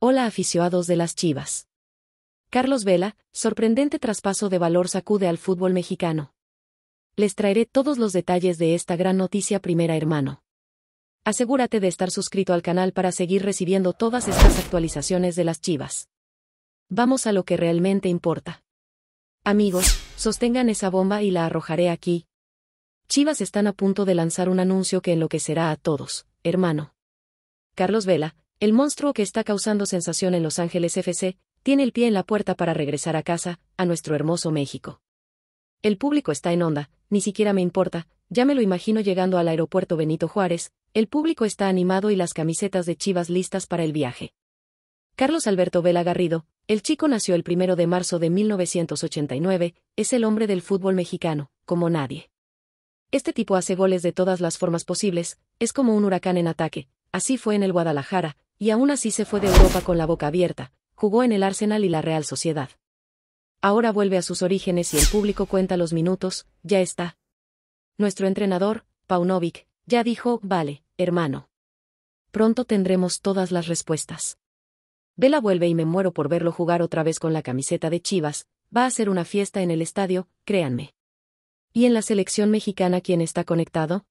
Hola aficionados de las Chivas. Carlos Vela, sorprendente traspaso de valor sacude al fútbol mexicano. Les traeré todos los detalles de esta gran noticia primera hermano. Asegúrate de estar suscrito al canal para seguir recibiendo todas estas actualizaciones de las Chivas. Vamos a lo que realmente importa. Amigos, sostengan esa bomba y la arrojaré aquí. Chivas están a punto de lanzar un anuncio que enloquecerá a todos, hermano. Carlos Vela, el monstruo que está causando sensación en Los Ángeles FC, tiene el pie en la puerta para regresar a casa, a nuestro hermoso México. El público está en onda, ni siquiera me importa, ya me lo imagino llegando al aeropuerto Benito Juárez, el público está animado y las camisetas de Chivas listas para el viaje. Carlos Alberto Vela Garrido, el chico nació el primero de marzo de 1989, es el hombre del fútbol mexicano, como nadie. Este tipo hace goles de todas las formas posibles, es como un huracán en ataque, así fue en el Guadalajara, y aún así se fue de Europa con la boca abierta, jugó en el Arsenal y la Real Sociedad. Ahora vuelve a sus orígenes y el público cuenta los minutos, ya está. Nuestro entrenador, Paunovic, ya dijo, vale, hermano. Pronto tendremos todas las respuestas. Vela vuelve y me muero por verlo jugar otra vez con la camiseta de Chivas, va a ser una fiesta en el estadio, créanme. ¿Y en la selección mexicana quién está conectado?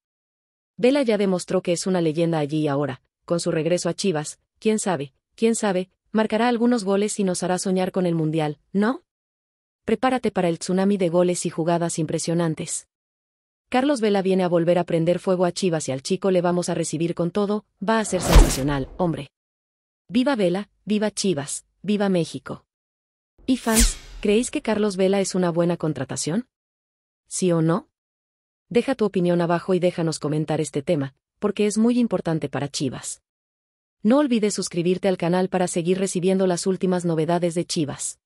Vela ya demostró que es una leyenda allí y ahora, con su regreso a Chivas, quién sabe, quién sabe, marcará algunos goles y nos hará soñar con el Mundial, ¿no? Prepárate para el tsunami de goles y jugadas impresionantes. Carlos Vela viene a volver a prender fuego a Chivas y al chico le vamos a recibir con todo, va a ser sensacional, hombre. Viva Vela, viva Chivas, viva México. Y fans, ¿creéis que Carlos Vela es una buena contratación? ¿Sí o no? Deja tu opinión abajo y déjanos comentar este tema, porque es muy importante para Chivas. No olvides suscribirte al canal para seguir recibiendo las últimas novedades de Chivas.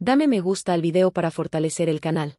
Dame me gusta al video para fortalecer el canal.